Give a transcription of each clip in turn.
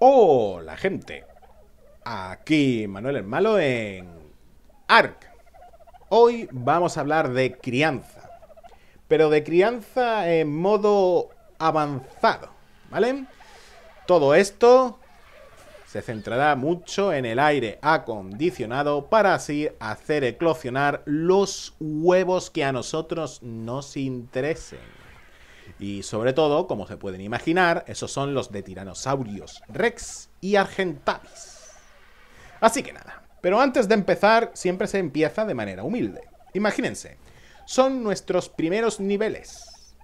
Hola gente, aquí Manuel el Malo en ARC. Hoy vamos a hablar de crianza, pero de crianza en modo avanzado, ¿vale? Todo esto se centrará mucho en el aire acondicionado para así hacer eclosionar los huevos que a nosotros nos interesen. Y sobre todo, como se pueden imaginar, esos son los de tiranosaurios Rex y Argentavis. Así que nada, pero antes de empezar, siempre se empieza de manera humilde. Imagínense, son nuestros primeros niveles.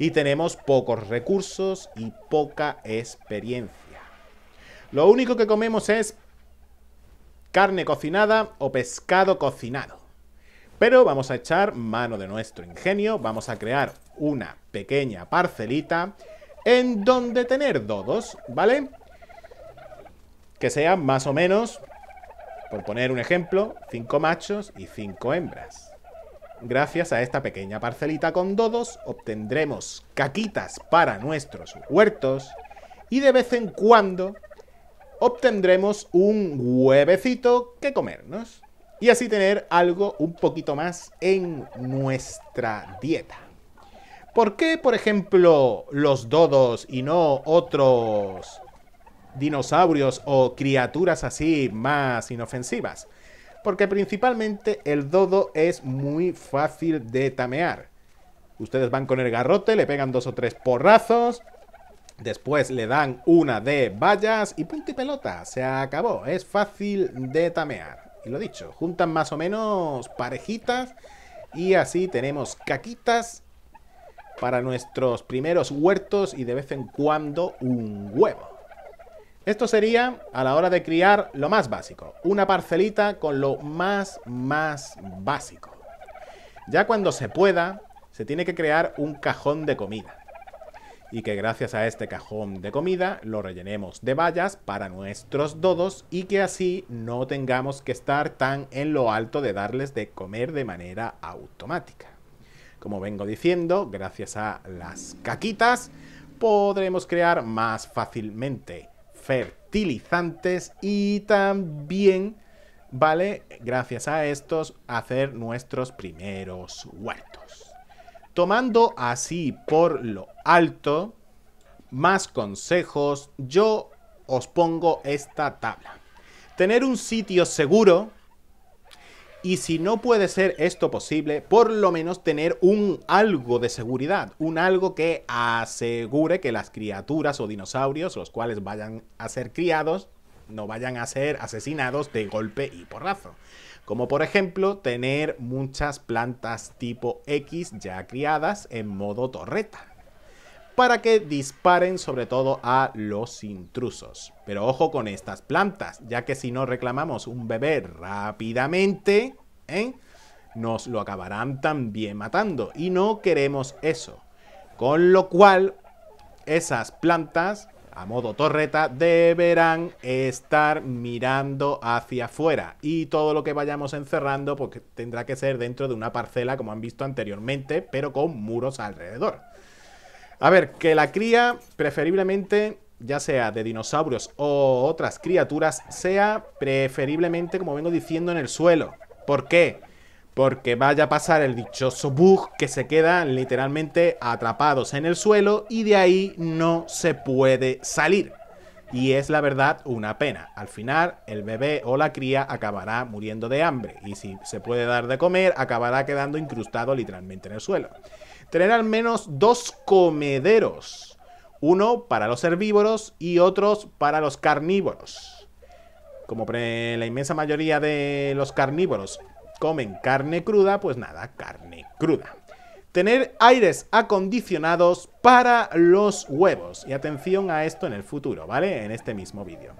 Y tenemos pocos recursos y poca experiencia. Lo único que comemos es carne cocinada o pescado cocinado. Pero vamos a echar mano de nuestro ingenio, vamos a crear una pequeña parcelita en donde tener dodos, ¿vale? Que sean más o menos, por poner un ejemplo, cinco machos y cinco hembras. Gracias a esta pequeña parcelita con dodos obtendremos caquitas para nuestros huertos y de vez en cuando obtendremos un huevecito que comernos y así tener algo un poquito más en nuestra dieta. ¿Por qué, por ejemplo, los dodos y no otros dinosaurios o criaturas así más inofensivas? Porque principalmente el dodo es muy fácil de tamear. Ustedes van con el garrote, le pegan dos o tres porrazos, después le dan una de vallas y punto y pelota, se acabó. Es fácil de tamear. Y lo dicho, juntan más o menos parejitas y así tenemos caquitas para nuestros primeros huertos y de vez en cuando un huevo. Esto sería, a la hora de criar, lo más básico. Una parcelita con lo más, más básico. Ya cuando se pueda, se tiene que crear un cajón de comida. Y que gracias a este cajón de comida lo rellenemos de vallas para nuestros dodos y que así no tengamos que estar tan en lo alto de darles de comer de manera automática. Como vengo diciendo, gracias a las caquitas podremos crear más fácilmente fertilizantes y también, ¿vale? Gracias a estos, hacer nuestros primeros huertos. Tomando así por lo alto, más consejos, yo os pongo esta tabla. Tener un sitio seguro y si no puede ser esto posible, por lo menos tener un algo de seguridad, un algo que asegure que las criaturas o dinosaurios, los cuales vayan a ser criados, no vayan a ser asesinados de golpe y porrazo. Como por ejemplo tener muchas plantas tipo X ya criadas en modo torreta para que disparen sobre todo a los intrusos. Pero ojo con estas plantas, ya que si no reclamamos un bebé rápidamente, ¿eh? nos lo acabarán también matando y no queremos eso. Con lo cual, esas plantas a modo torreta, deberán estar mirando hacia afuera. Y todo lo que vayamos encerrando, tendrá que ser dentro de una parcela, como han visto anteriormente, pero con muros alrededor. A ver, que la cría, preferiblemente, ya sea de dinosaurios o otras criaturas, sea preferiblemente, como vengo diciendo, en el suelo. ¿Por qué? Porque vaya a pasar el dichoso bug que se queda literalmente atrapados en el suelo y de ahí no se puede salir. Y es la verdad una pena. Al final, el bebé o la cría acabará muriendo de hambre. Y si se puede dar de comer, acabará quedando incrustado literalmente en el suelo tener al menos dos comederos, uno para los herbívoros y otros para los carnívoros. Como la inmensa mayoría de los carnívoros comen carne cruda, pues nada, carne cruda. Tener aires acondicionados para los huevos. Y atención a esto en el futuro, ¿vale? En este mismo vídeo.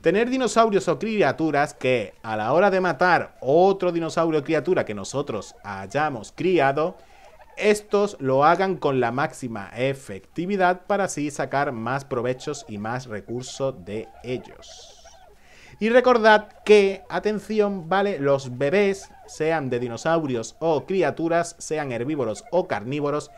Tener dinosaurios o criaturas que a la hora de matar otro dinosaurio o criatura que nosotros hayamos criado, estos lo hagan con la máxima efectividad para así sacar más provechos y más recursos de ellos. Y recordad que, atención, vale, los bebés, sean de dinosaurios o criaturas, sean herbívoros o carnívoros,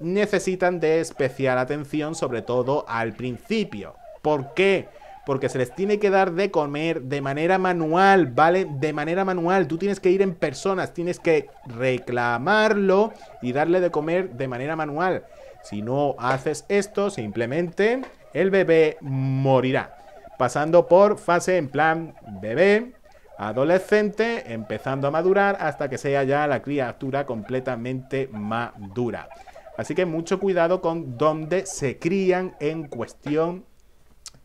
necesitan de especial atención, sobre todo al principio. ¿Por qué? porque se les tiene que dar de comer de manera manual, ¿vale? De manera manual, tú tienes que ir en personas, tienes que reclamarlo y darle de comer de manera manual. Si no haces esto, simplemente el bebé morirá. Pasando por fase en plan bebé, adolescente, empezando a madurar hasta que sea ya la criatura completamente madura. Así que mucho cuidado con dónde se crían en cuestión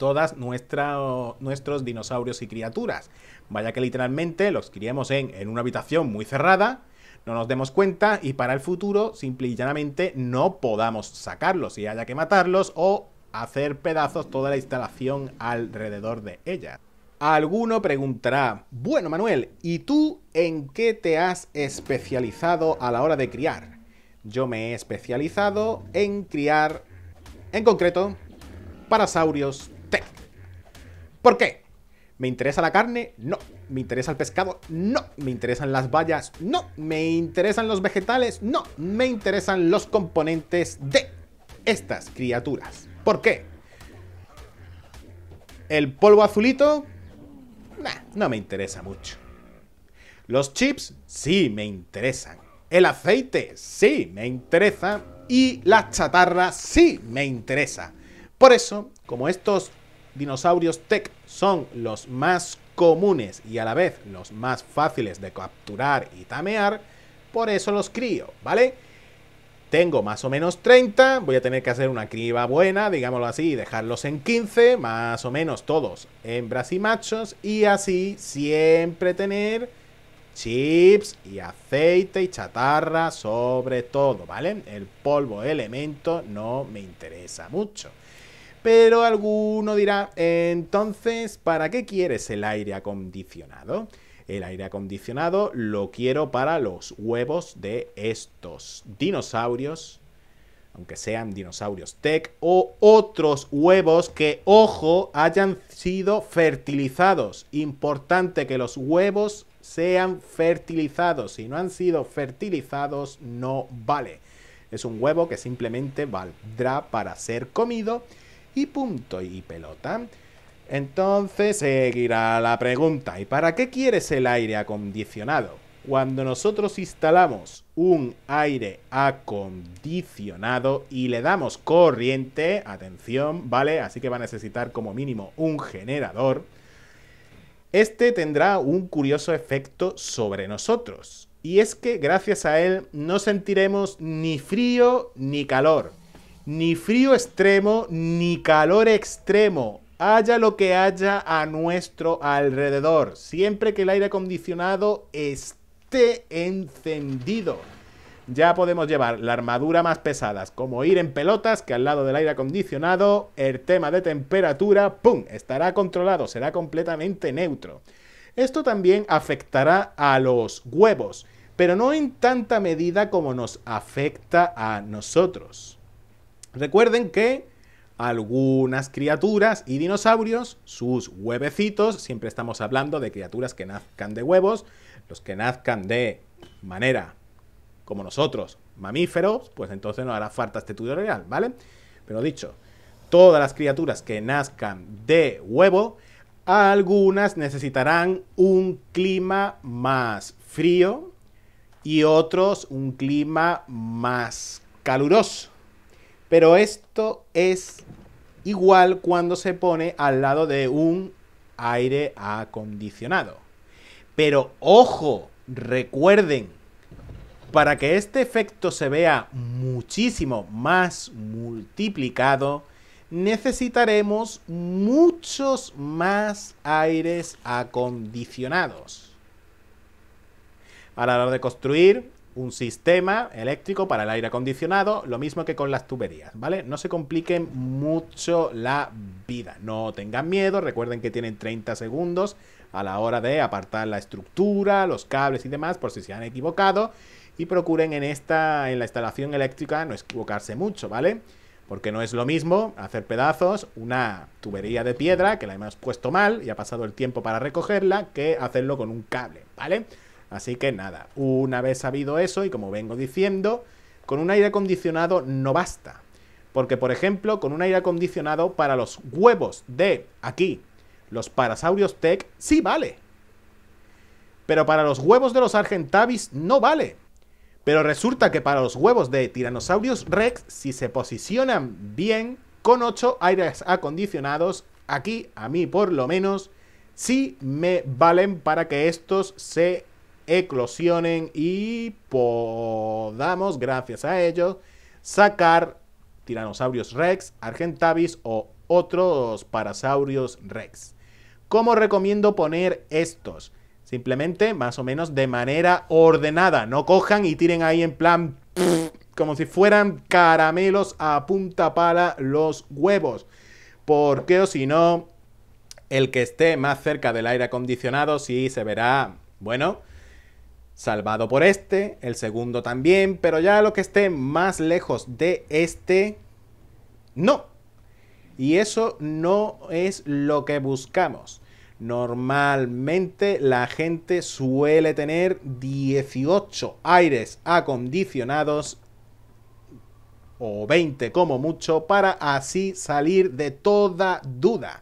todas nuestros dinosaurios y criaturas. Vaya que literalmente los criemos en, una habitación muy cerrada, no nos demos cuenta y para el futuro simple y llanamente no podamos sacarlos y haya que matarlos o hacer pedazos toda la instalación alrededor de ella. Alguno preguntará, bueno Manuel, ¿y tú en qué te has especializado a la hora de criar? Yo me he especializado en criar, en concreto, parasaurios ¿Por qué? ¿Me interesa la carne? No. ¿Me interesa el pescado? No. ¿Me interesan las bayas? No. ¿Me interesan los vegetales? No. Me interesan los componentes de estas criaturas. ¿Por qué? El polvo azulito, no me interesa mucho. Los chips, sí me interesan. El aceite, sí me interesa. Y la chatarra, sí me interesa. Por eso, como estos dinosaurios tech son los más comunes y a la vez los más fáciles de capturar y tamear, por eso los crío, ¿vale? Tengo más o menos 30, voy a tener que hacer una criba buena, digámoslo así, dejarlos en 15, más o menos todos hembras y machos, y así siempre tener chips y aceite y chatarra sobre todo, ¿vale? El polvo elemento no me interesa mucho. Pero alguno dirá, entonces, ¿para qué quieres el aire acondicionado? El aire acondicionado lo quiero para los huevos de estos dinosaurios, aunque sean dinosaurios tech, o otros huevos que, ojo, hayan sido fertilizados. Importante que los huevos sean fertilizados. Si no han sido fertilizados, no vale. Es un huevo que simplemente valdrá para ser comido y punto y pelota. Entonces seguirá la pregunta, ¿y para qué quieres el aire acondicionado? Cuando nosotros instalamos un aire acondicionado y le damos corriente, atención, ¿vale? Así que va a necesitar como mínimo un generador. Este tendrá un curioso efecto sobre nosotros. Y es que gracias a él no sentiremos ni frío ni calor ni frío extremo, ni calor extremo. Haya lo que haya a nuestro alrededor, siempre que el aire acondicionado esté encendido. Ya podemos llevar la armadura más pesadas, como ir en pelotas, que al lado del aire acondicionado, el tema de temperatura, ¡pum!, estará controlado, será completamente neutro. Esto también afectará a los huevos, pero no en tanta medida como nos afecta a nosotros. Recuerden que algunas criaturas y dinosaurios, sus huevecitos, siempre estamos hablando de criaturas que nazcan de huevos, los que nazcan de manera como nosotros, mamíferos, pues entonces no hará falta este tutorial, ¿vale? Pero dicho, todas las criaturas que nazcan de huevo, algunas necesitarán un clima más frío y otros un clima más caluroso. Pero esto es igual cuando se pone al lado de un aire acondicionado. Pero ojo, recuerden, para que este efecto se vea muchísimo más multiplicado, necesitaremos muchos más aires acondicionados. A la hora de construir, un sistema eléctrico para el aire acondicionado, lo mismo que con las tuberías, ¿vale? No se compliquen mucho la vida, no tengan miedo, recuerden que tienen 30 segundos a la hora de apartar la estructura, los cables y demás por si se han equivocado y procuren en esta en la instalación eléctrica no equivocarse mucho, ¿vale? Porque no es lo mismo hacer pedazos una tubería de piedra que la hemos puesto mal y ha pasado el tiempo para recogerla que hacerlo con un cable, ¿vale? Así que nada, una vez sabido eso, y como vengo diciendo, con un aire acondicionado no basta. Porque, por ejemplo, con un aire acondicionado para los huevos de aquí, los Parasaurios Tech, sí vale. Pero para los huevos de los Argentavis no vale. Pero resulta que para los huevos de Tiranosaurios Rex, si se posicionan bien, con 8 aires acondicionados, aquí, a mí por lo menos, sí me valen para que estos se eclosionen y podamos, gracias a ellos, sacar Tiranosaurios Rex, Argentavis o otros Parasaurios Rex. como recomiendo poner estos? Simplemente, más o menos, de manera ordenada. No cojan y tiren ahí en plan... como si fueran caramelos a punta para los huevos. Porque o si no, el que esté más cerca del aire acondicionado sí se verá, bueno, salvado por este, el segundo también, pero ya lo que esté más lejos de este, no. Y eso no es lo que buscamos. Normalmente la gente suele tener 18 aires acondicionados o 20 como mucho para así salir de toda duda.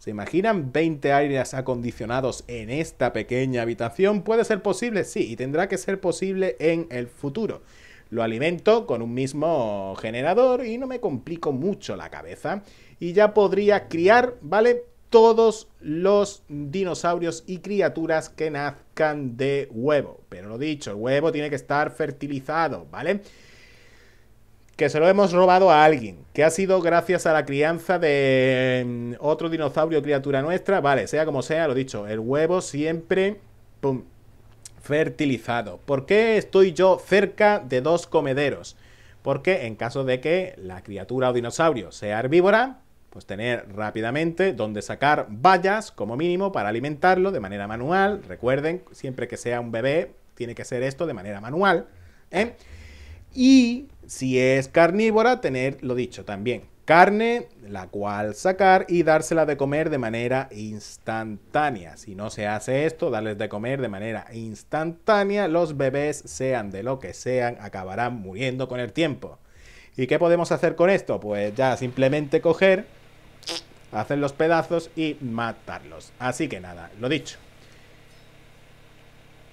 ¿Se imaginan 20 aires acondicionados en esta pequeña habitación? ¿Puede ser posible? Sí, y tendrá que ser posible en el futuro. Lo alimento con un mismo generador y no me complico mucho la cabeza. Y ya podría criar, ¿vale? Todos los dinosaurios y criaturas que nazcan de huevo. Pero lo dicho, el huevo tiene que estar fertilizado, ¿vale? que se lo hemos robado a alguien, que ha sido gracias a la crianza de em, otro dinosaurio criatura nuestra, vale, sea como sea, lo dicho, el huevo siempre fertilizado. ¿Por qué estoy yo cerca de dos comederos? Porque en caso de que la criatura o dinosaurio sea herbívora, pues tener rápidamente donde sacar vallas como mínimo para alimentarlo de manera manual. Recuerden, siempre que sea un bebé, tiene que ser esto de manera manual. ¿eh? Y si es carnívora, tener lo dicho también. Carne, la cual sacar y dársela de comer de manera instantánea. Si no se hace esto, darles de comer de manera instantánea, los bebés, sean de lo que sean, acabarán muriendo con el tiempo. ¿Y qué podemos hacer con esto? Pues ya simplemente coger, hacer los pedazos y matarlos. Así que nada, lo dicho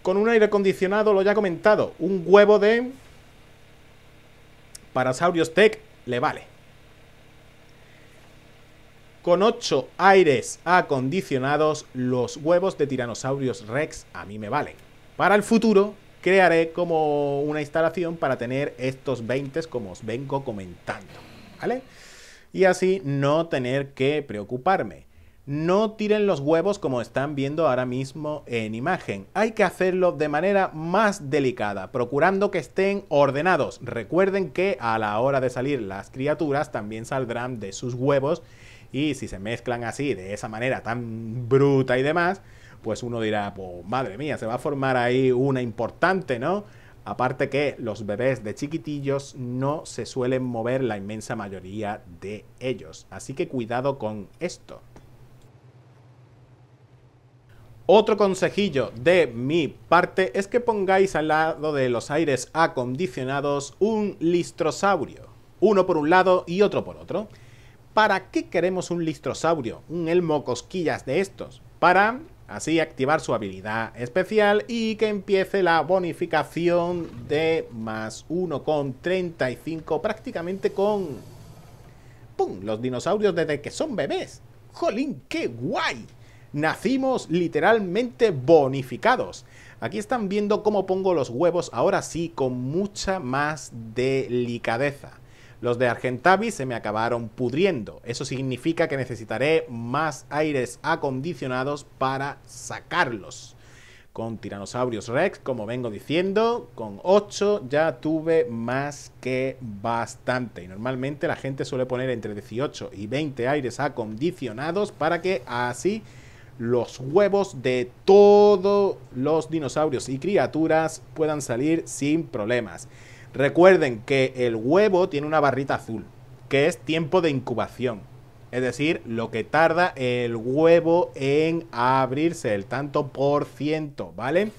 con un aire acondicionado, lo ya comentado, un huevo de para Tech le vale. Con 8 aires acondicionados, los huevos de Tiranosaurios Rex a mí me valen. Para el futuro, crearé como una instalación para tener estos 20 como os vengo comentando, ¿vale? Y así no tener que preocuparme. No tiren los huevos como están viendo ahora mismo en imagen. Hay que hacerlo de manera más delicada, procurando que estén ordenados. Recuerden que a la hora de salir las criaturas también saldrán de sus huevos y si se mezclan así, de esa manera tan bruta y demás, pues uno dirá, madre mía, se va a formar ahí una importante, ¿no? Aparte que los bebés de chiquitillos no se suelen mover la inmensa mayoría de ellos. Así que cuidado con esto. Otro consejillo de mi parte es que pongáis al lado de los aires acondicionados un listrosaurio, uno por un lado y otro por otro. ¿Para qué queremos un listrosaurio, un elmo cosquillas de estos? Para así activar su habilidad especial y que empiece la bonificación de más 1,35 prácticamente con... ¡Pum! Los dinosaurios desde que son bebés. ¡Jolín, qué guay! Nacimos literalmente bonificados. Aquí están viendo cómo pongo los huevos ahora sí con mucha más delicadeza. Los de Argentavis se me acabaron pudriendo. Eso significa que necesitaré más aires acondicionados para sacarlos. Con Tiranosaurios Rex, como vengo diciendo, con 8 ya tuve más que bastante. Y normalmente la gente suele poner entre 18 y 20 aires acondicionados para que así los huevos de todos los dinosaurios y criaturas puedan salir sin problemas. Recuerden que el huevo tiene una barrita azul, que es tiempo de incubación. Es decir, lo que tarda el huevo en abrirse, el tanto por ciento, ¿vale?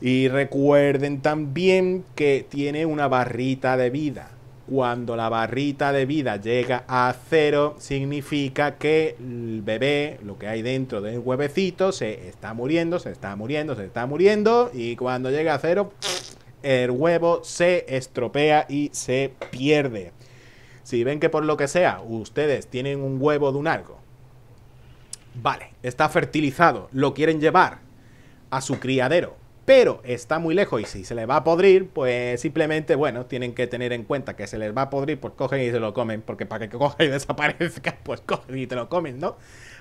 Y recuerden también que tiene una barrita de vida. Cuando la barrita de vida llega a cero, significa que el bebé, lo que hay dentro del huevecito, se está muriendo, se está muriendo, se está muriendo. Y cuando llega a cero, el huevo se estropea y se pierde. Si ven que por lo que sea ustedes tienen un huevo de un algo, vale, está fertilizado, lo quieren llevar a su criadero, pero está muy lejos y si se le va a podrir, pues simplemente, bueno, tienen que tener en cuenta que se les va a podrir, pues cogen y se lo comen, porque para que coja y desaparezca, pues cogen y te lo comen, ¿no?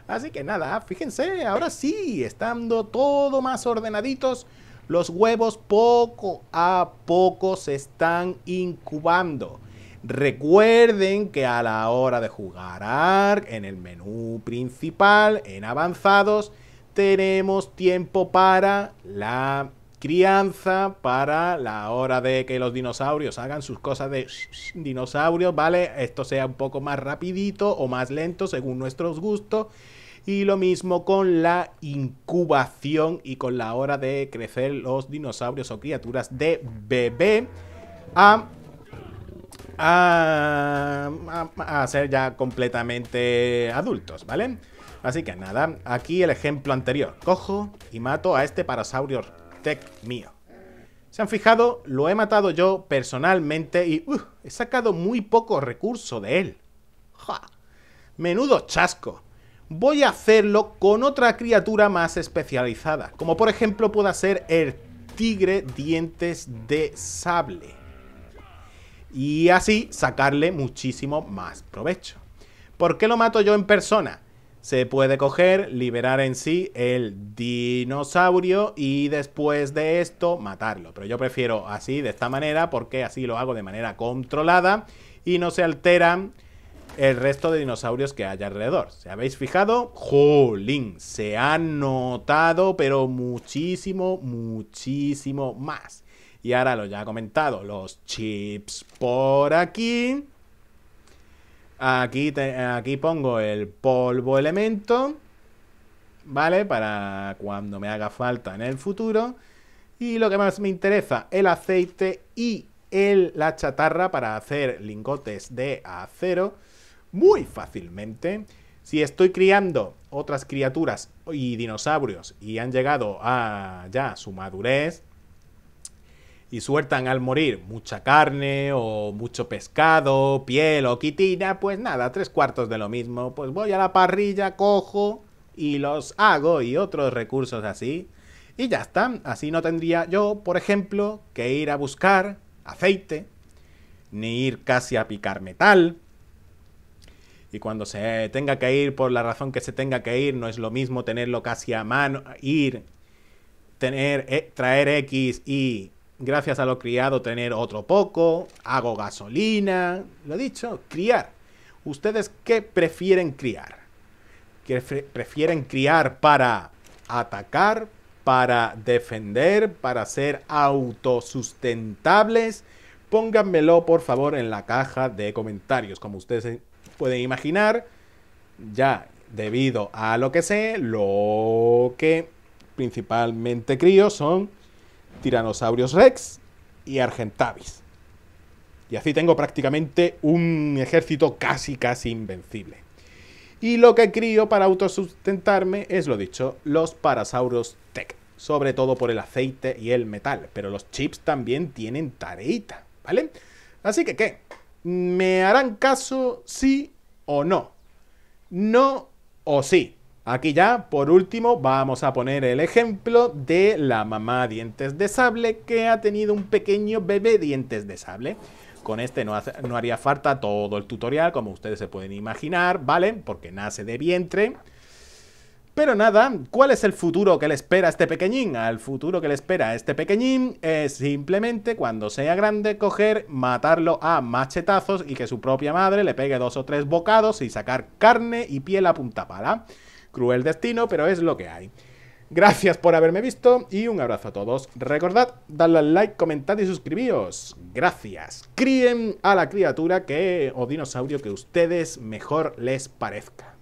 Así que nada, fíjense, ahora sí, estando todo más ordenaditos, los huevos poco a poco se están incubando. Recuerden que a la hora de jugar ARK en el menú principal, en avanzados, tenemos tiempo para la crianza, para la hora de que los dinosaurios hagan sus cosas de dinosaurios, ¿vale? Esto sea un poco más rapidito o más lento según nuestros gustos. Y lo mismo con la incubación y con la hora de crecer los dinosaurios o criaturas de bebé a, a ser ya completamente adultos, ¿vale? Así que nada, aquí el ejemplo anterior. Cojo y mato a este parasaurio tech mío. ¿Se han fijado? Lo he matado yo personalmente y uh, he sacado muy poco recurso de él. Menudo chasco. Voy a hacerlo con otra criatura más especializada, como por ejemplo pueda ser el tigre dientes de sable. Y así sacarle muchísimo más provecho. ¿Por qué lo mato yo en persona? se puede coger, liberar en sí el dinosaurio y después de esto matarlo. Pero yo prefiero así, de esta manera, porque así lo hago de manera controlada y no se alteran el resto de dinosaurios que hay alrededor. ¿Se habéis fijado? ¡Jolín! Se ha notado, pero muchísimo, muchísimo más. Y ahora lo ya he comentado, los chips por aquí Aquí, aquí pongo el polvo elemento, ¿vale? Para cuando me haga falta en el futuro. Y lo que más me interesa, el aceite y el, la chatarra para hacer lingotes de acero muy fácilmente. Si estoy criando otras criaturas y dinosaurios y han llegado a ya su madurez, y sueltan al morir mucha carne o mucho pescado, piel o quitina, pues nada, tres cuartos de lo mismo. Pues voy a la parrilla, cojo y los hago y otros recursos así. Y ya está, así no tendría yo, por ejemplo, que ir a buscar aceite, ni ir casi a picar metal. Y cuando se tenga que ir, por la razón que se tenga que ir, no es lo mismo tenerlo casi a mano, ir, tener, eh, traer X y gracias a lo criado tener otro poco, hago gasolina, lo he dicho, criar. ¿Ustedes qué prefieren criar? ¿Qué prefieren criar para atacar, para defender, para ser autosustentables? Pónganmelo por favor en la caja de comentarios. Como ustedes pueden imaginar, ya debido a lo que sé, lo que principalmente crío son tiranosaurios Rex y Argentavis. Y así tengo prácticamente un ejército casi, casi invencible. Y lo que crío para autosustentarme es lo dicho, los parasauros Tech. Sobre todo por el aceite y el metal. Pero los chips también tienen tareita, ¿vale? Así que, ¿qué? ¿Me harán caso sí o no? No o sí. Aquí ya, por último, vamos a poner el ejemplo de la mamá dientes de sable que ha tenido un pequeño bebé dientes de sable. Con este no, haría falta todo el tutorial, como ustedes se pueden imaginar, ¿vale? Porque nace de vientre. Pero nada, ¿cuál es el futuro que le espera a este pequeñín? Al futuro que le espera a este pequeñín es simplemente cuando sea grande coger, matarlo a machetazos y que su propia madre le pegue dos o tres bocados y sacar carne y piel a punta pala. Cruel destino, pero es lo que hay. Gracias por haberme visto y un abrazo a todos. Recordad, darle al like, comentad y suscribíos. Gracias. Críen a la criatura que o dinosaurio que ustedes mejor les parezca.